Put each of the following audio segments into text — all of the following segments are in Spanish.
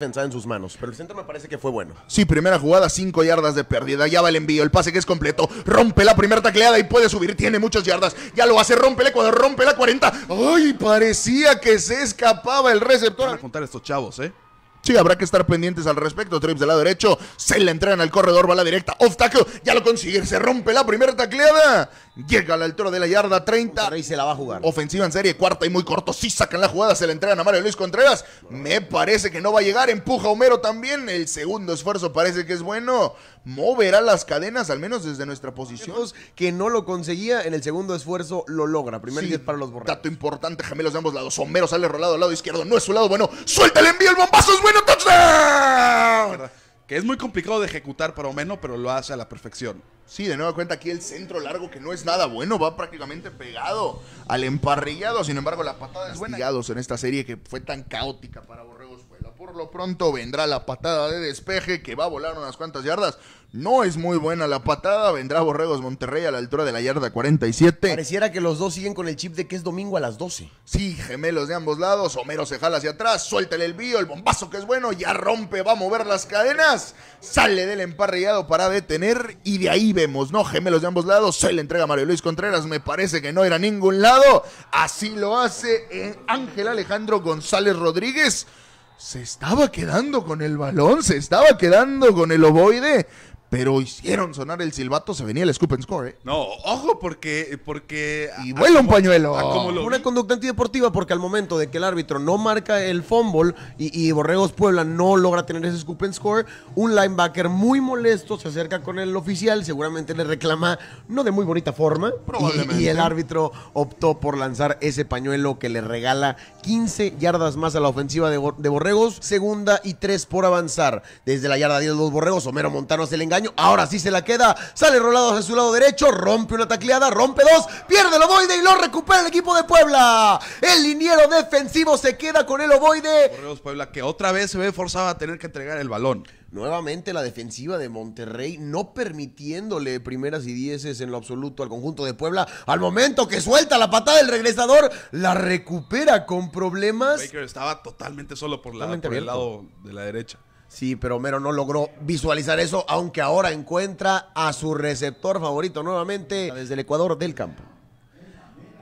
en sus manos, pero el centro me parece que fue bueno. Sí, primera jugada, 5 yardas de pérdida, ya va el envío, el pase que es completo, rompe la primera tacleada y puede subir, tiene muchas yardas, ya lo hace, rompe el rompe la 40. ¡Ay, parecía que se escapaba el receptor! Vamos a contar estos chavos, ¿eh? Sí, habrá que estar pendientes al respecto. Trips del lado derecho, se le entregan al corredor, bala directa, off ya lo consigue, se rompe la primera tacleada. Llega al la altura de la yarda 30. Y se la va a jugar. Ofensiva en serie, cuarta y muy corto. Sí sacan la jugada, se la entregan a Mario Luis Contreras. Me parece que no va a llegar. Empuja Homero también. El segundo esfuerzo parece que es bueno. Moverá las cadenas, al menos desde nuestra posición. Que no lo conseguía en el segundo esfuerzo, lo logra. Primer 10 para los borrados. Dato importante, gemelos de ambos lados. Homero sale rolado al lado izquierdo. No es su lado bueno. Suelta el envío, el bombazo es bueno. Que es muy complicado de ejecutar para menos, pero lo hace a la perfección. Sí, de nuevo cuenta aquí el centro largo que no es nada bueno, va prácticamente pegado al emparrillado. Sin embargo, la patada es buena. en esta serie que fue tan caótica para Borrego por lo pronto vendrá la patada de despeje que va a volar unas cuantas yardas. No es muy buena la patada. Vendrá Borregos Monterrey a la altura de la yarda 47. Pareciera que los dos siguen con el chip de que es domingo a las 12. Sí, gemelos de ambos lados. Homero se jala hacia atrás. Suéltale el vío. El bombazo que es bueno. Ya rompe. Va a mover las cadenas. Sale del emparrillado para detener. Y de ahí vemos, ¿no? Gemelos de ambos lados. Se le entrega a Mario Luis Contreras. Me parece que no era ningún lado. Así lo hace eh, Ángel Alejandro González Rodríguez se estaba quedando con el balón, se estaba quedando con el ovoide, pero hicieron sonar el silbato, se venía el scoop and score, ¿eh? No, ojo, porque. porque y vuela un pañuelo. Una conducta antideportiva, porque al momento de que el árbitro no marca el fumble y, y, Borregos Puebla no logra tener ese scoop and score, un linebacker muy molesto se acerca con el oficial, seguramente le reclama, no de muy bonita forma. Probablemente. Y, el árbitro optó por lanzar ese pañuelo que le regala 15 yardas más a la ofensiva de, de Borregos, segunda y tres por avanzar. Desde la yarda 10 de los Borregos, Homero Montano se le engaña Ahora sí se la queda. Sale Rolado hacia su lado derecho. Rompe una tacleada. Rompe dos. Pierde el ovoide y lo recupera el equipo de Puebla. El liniero defensivo se queda con el ovoide. Correos Puebla que otra vez se ve forzada a tener que entregar el balón. Nuevamente la defensiva de Monterrey no permitiéndole primeras y dieces en lo absoluto al conjunto de Puebla. Al momento que suelta la patada del regresador, la recupera con problemas. Baker estaba totalmente solo por, la, por el lado de la derecha. Sí, pero Homero no logró visualizar eso, aunque ahora encuentra a su receptor favorito nuevamente desde el Ecuador del campo.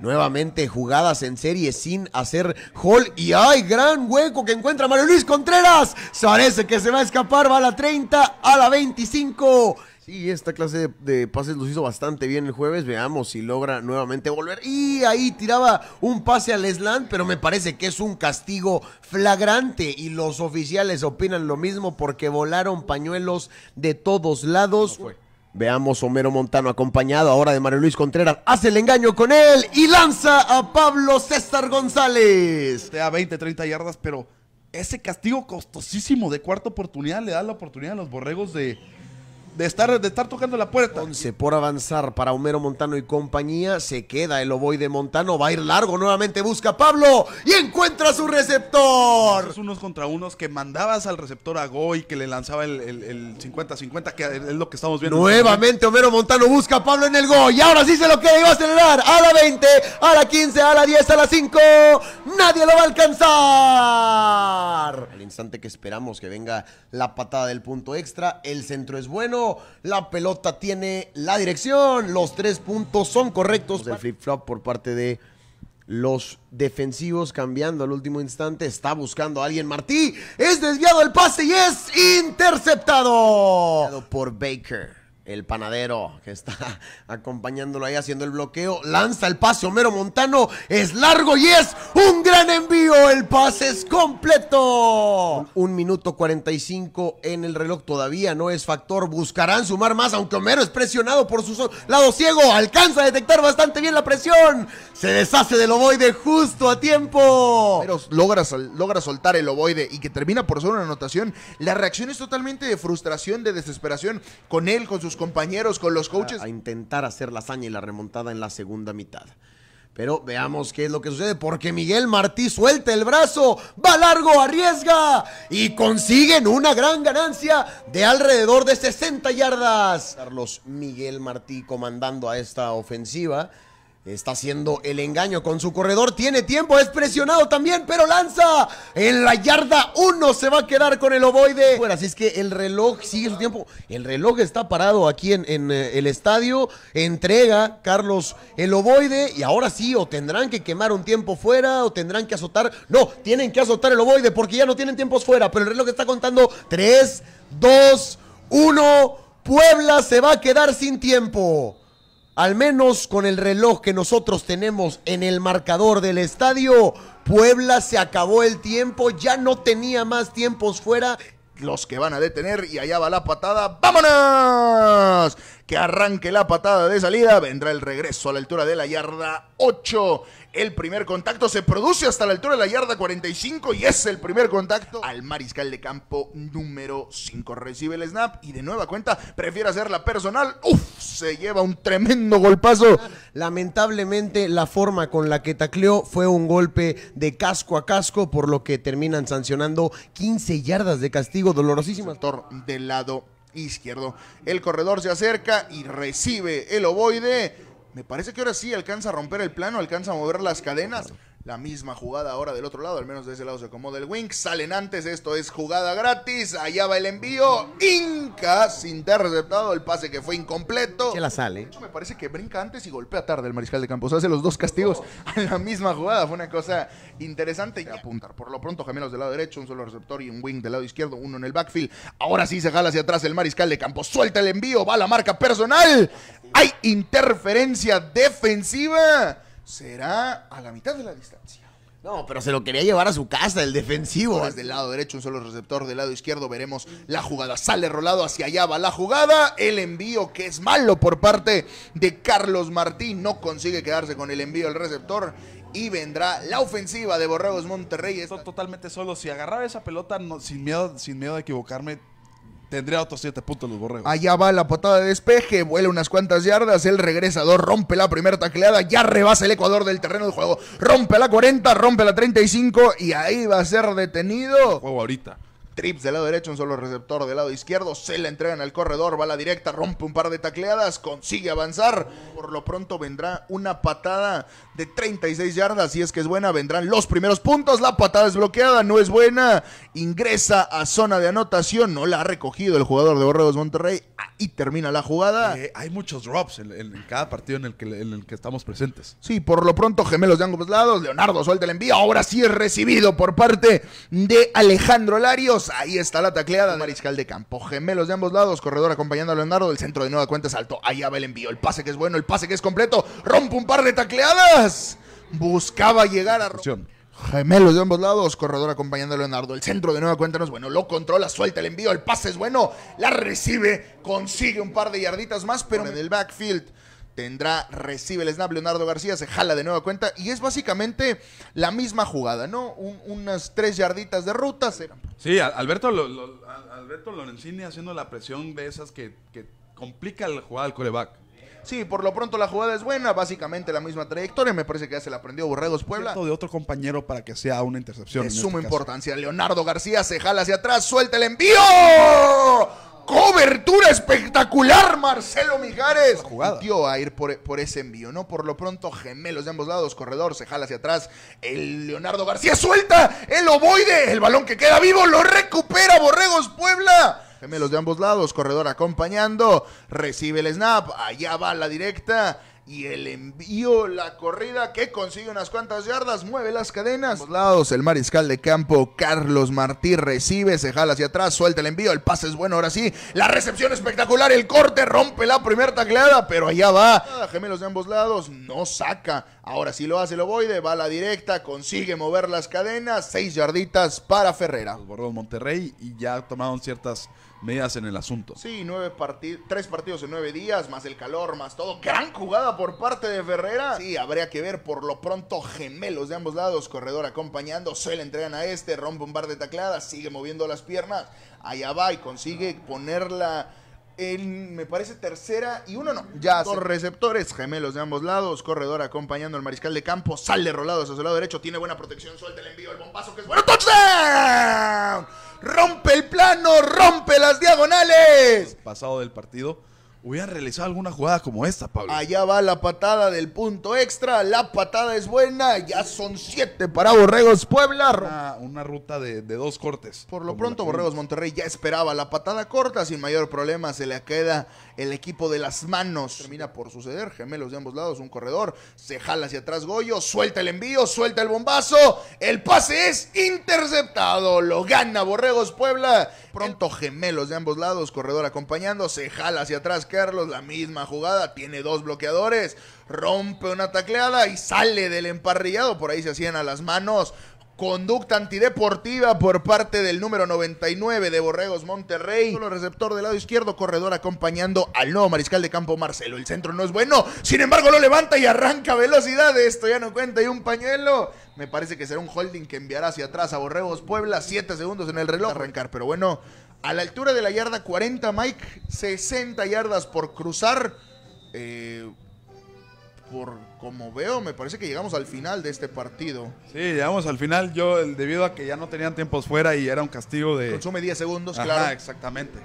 Nuevamente jugadas en serie sin hacer hall. Y hay gran hueco que encuentra Mario Luis Contreras. Parece que se va a escapar. Va a la 30, a la 25. Sí, esta clase de, pases los hizo bastante bien el jueves. Veamos si logra nuevamente volver. Y ahí tiraba un pase al Slant, pero me parece que es un castigo flagrante. Y los oficiales opinan lo mismo porque volaron pañuelos de todos lados. Veamos Homero Montano acompañado ahora de Mario Luis Contreras. Hace el engaño con él y lanza a Pablo César González. Está a 20, 30 yardas, pero ese castigo costosísimo de cuarta oportunidad le da la oportunidad a los borregos de de estar, de estar tocando la puerta. 11 por avanzar para Homero Montano y compañía. Se queda el de Montano. Va a ir largo nuevamente. Busca Pablo y encuentra su receptor. unos contra unos que mandabas al receptor a Goy que le lanzaba el 50-50, que es lo que estamos viendo. Este nuevamente Homero Montano busca a Pablo en el Goy. Y ahora sí se lo que iba a acelerar. A la 20, a la 15, a la 10, a la 5. Nadie lo va a alcanzar. Al instante que esperamos que venga la patada del punto extra, el centro es bueno. La pelota tiene la dirección. Los tres puntos son correctos. El flip-flop por parte de los defensivos cambiando al último instante. Está buscando a alguien. Martí es desviado el pase y es interceptado por Baker el panadero que está acompañándolo ahí haciendo el bloqueo. Lanza el pase Homero Montano. Es largo y es un gran envío. El pase es completo. Un minuto 45 en el reloj. Todavía no es factor. Buscarán sumar más, aunque Homero es presionado por su lado ciego. Alcanza a detectar bastante bien la presión. Se deshace del ovoide justo a tiempo. Pero logra, logra soltar el ovoide y que termina por ser una anotación. La reacción es totalmente de frustración, de desesperación con él, con sus compañeros, con los coaches. A, intentar hacer la hazaña y la remontada en la segunda mitad. Pero veamos qué es lo que sucede, porque Miguel Martí suelta el brazo, va largo, arriesga y consiguen una gran ganancia de alrededor de 60 yardas. Carlos Miguel Martí comandando a esta ofensiva. Está haciendo el engaño con su corredor. Tiene tiempo, es presionado también, pero lanza. En la yarda 1 se va a quedar con el ovoide. Bueno, así es que el reloj sigue su tiempo. El reloj está parado aquí en, eh, el estadio. Entrega Carlos el ovoide. Y ahora sí, o tendrán que quemar un tiempo fuera, o tendrán que azotar. No, tienen que azotar el ovoide porque ya no tienen tiempos fuera. Pero el reloj está contando 3, 2, 1. Puebla se va a quedar sin tiempo al menos con el reloj que nosotros tenemos en el marcador del estadio, Puebla se acabó el tiempo, ya no tenía más tiempos fuera. Los que van a detener y allá va la patada. ¡Vámonos! Que arranque la patada de salida. Vendrá el regreso a la altura de la yarda 8. El primer contacto se produce hasta la altura de la yarda 45 y es el primer contacto al mariscal de campo número 5. Recibe el snap y de nueva cuenta prefiere hacerla personal. Uf, se lleva un tremendo golpazo. Lamentablemente la forma con la que tacleó fue un golpe de casco a casco, por lo que terminan sancionando 15 yardas de castigo dolorosísima. Del lado izquierdo. El corredor se acerca y recibe el ovoide me parece que ahora sí alcanza a romper el plano, alcanza a mover las cadenas. La misma jugada ahora del otro lado, al menos de ese lado se acomoda el wing. Salen antes, esto es jugada gratis. Allá va el envío. Incas interceptado el pase que fue incompleto. Se la sale. me parece que brinca antes y golpea tarde el mariscal de campos. Hace los dos castigos a la misma jugada. Fue una cosa interesante. Y apuntar. Por lo pronto, gemelos del lado derecho, un solo receptor y un wing del lado izquierdo, uno en el backfield. Ahora sí se jala hacia atrás el mariscal de campo. Suelta el envío, va la marca personal hay interferencia defensiva, será a la mitad de la distancia. No, pero se lo quería llevar a su casa, el defensivo. Desde del lado derecho, un solo receptor. Del lado izquierdo veremos la jugada. Sale rolado hacia allá, va la jugada. El envío que es malo por parte de Carlos Martín. No consigue quedarse con el envío del receptor. Y vendrá la ofensiva de Borregos Monterrey. Esto totalmente solo. Si agarraba esa pelota sin, miedo, sin miedo de equivocarme, Tendría otros 7 puntos los borregos. Allá va la potada de despeje, vuela unas cuantas yardas, el regresador rompe la primera tacleada, ya rebasa el Ecuador del terreno de juego, rompe la 40, rompe la 35 y ahí va a ser detenido. Juego ahorita trips del lado derecho, un solo receptor del lado izquierdo, se la entregan al corredor, va la directa, rompe un par de tacleadas, consigue avanzar. Por lo pronto vendrá una patada de 36 yardas, si es que es buena, vendrán los primeros puntos, la patada es bloqueada, no es buena, ingresa a zona de anotación, no la ha recogido el jugador de Borregos Monterrey y termina la jugada. Eh, hay muchos drops en, cada partido en el, que, en el que estamos presentes. Sí, por lo pronto gemelos de ambos lados, Leonardo suelta el envío, ahora sí es recibido por parte de Alejandro Larios Ahí está la tacleada Mariscal de Campo. Gemelos de ambos lados. Corredor acompañando a Leonardo. El centro de nueva cuenta Salto Allá va el envío. El pase que es bueno. El pase que es completo. Rompe un par de tacleadas. Buscaba llegar a. Gemelos de ambos lados, corredor acompañando a Leonardo. El centro de nueva cuenta no es bueno, lo controla, suelta el envío, el pase es bueno, la recibe, consigue un par de yarditas más, pero en el backfield tendrá, recibe el snap, Leonardo García se jala de nueva cuenta y es básicamente la misma jugada, ¿no? unas tres yarditas de ruta. Sí, Alberto, lo, Alberto Lorenzini haciendo la presión de esas que, complica la jugada al coreback. Sí, por lo pronto la jugada es buena, básicamente la misma trayectoria, me parece que ya se la aprendió Borregos Puebla. de otro compañero para que sea una intercepción. De suma este importancia, Leonardo García se jala hacia atrás, suelta el envío. Cobertura espectacular, Marcelo Mijares. Dio a ir por, ese envío, ¿no? Por lo pronto, gemelos de ambos lados, corredor, se jala hacia atrás. El Leonardo García suelta el ovoide, el balón que queda vivo, lo recupera Borregos Puebla. Gemelos de ambos lados, corredor acompañando, recibe el snap, allá va la directa y el envío, la corrida que consigue unas cuantas yardas, mueve las cadenas. Los lados, el mariscal de campo Carlos Martí recibe, se jala hacia atrás, suelta el envío, el pase es bueno, ahora sí, la recepción espectacular, el corte rompe la primera tacleada, pero allá va. Gemelos de ambos lados, no saca. Ahora sí lo hace lo ovoide, va a la directa, consigue mover las cadenas, seis yarditas para Ferrera. Los Monterrey y ya tomaron ciertas me en el asunto. Sí, nueve tres partidos en nueve días, más el calor, más todo. Gran jugada por parte de Ferrera. Sí, habría que ver por lo pronto gemelos de ambos lados. Corredor acompañando, se le entregan a este, rompe un bar de tacladas, sigue moviendo las piernas. Allá va y consigue ponerla el me parece, tercera y uno no. Ya Dos receptores, gemelos de ambos lados, corredor acompañando al mariscal de campo, sale rolado hacia su lado derecho, tiene buena protección, suelta el envío, el bombazo que es bueno, ¡touchdown! Rompe el plano, rompe las diagonales. Pasado del partido hubieran realizado alguna jugada como esta, Pablo. Allá va la patada del punto extra, la patada es buena, ya son siete para Borregos Puebla. Una, ruta de, de, dos cortes. Por lo pronto, Borregos Monterrey ya esperaba la patada corta, sin mayor problema, se le queda el equipo de las manos. Termina por suceder, gemelos de ambos lados, un corredor, se jala hacia atrás Goyo, suelta el envío, suelta el bombazo, el pase es interceptado, lo gana Borregos Puebla. Pronto gemelos de ambos lados, corredor acompañando, se jala hacia atrás Carlos, La misma jugada, tiene dos bloqueadores, rompe una tacleada y sale del emparrillado. Por ahí se hacían a las manos Conducta antideportiva por parte del número 99 de Borregos Monterrey. Solo receptor del lado izquierdo, corredor acompañando al nuevo mariscal de campo Marcelo. El centro no es bueno, sin embargo lo levanta y arranca velocidad. Esto ya no cuenta y un pañuelo. Me parece que será un holding que enviará hacia atrás a Borregos Puebla. siete segundos en el reloj. Arrancar, pero bueno, a la altura de la yarda 40, Mike, 60 yardas por cruzar. Eh, por como veo, me parece que llegamos al final de este partido. Sí, llegamos al final. Yo, debido a que ya no tenían tiempos fuera y era un castigo de. Consume 10 segundos, claro. Exactamente.